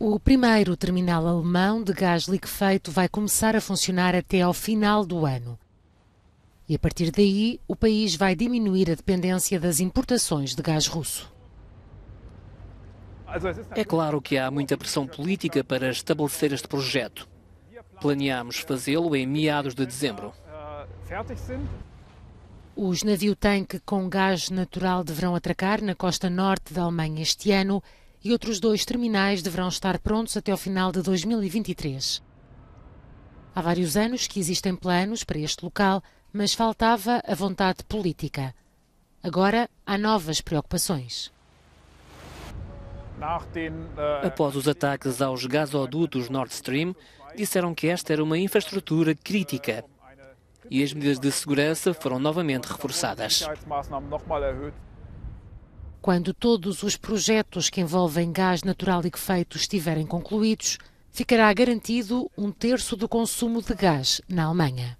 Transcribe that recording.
O primeiro terminal alemão de gás liquefeito vai começar a funcionar até ao final do ano. E a partir daí, o país vai diminuir a dependência das importações de gás russo. É claro que há muita pressão política para estabelecer este projeto. Planeamos fazê-lo em meados de dezembro. Os navios tanque com gás natural deverão atracar na costa norte da Alemanha este ano e outros dois terminais deverão estar prontos até ao final de 2023. Há vários anos que existem planos para este local, mas faltava a vontade política. Agora há novas preocupações. Após os ataques aos gasodutos Nord Stream, disseram que esta era uma infraestrutura crítica e as medidas de segurança foram novamente reforçadas. Quando todos os projetos que envolvem gás natural e liquefeito estiverem concluídos, ficará garantido um terço do consumo de gás na Alemanha.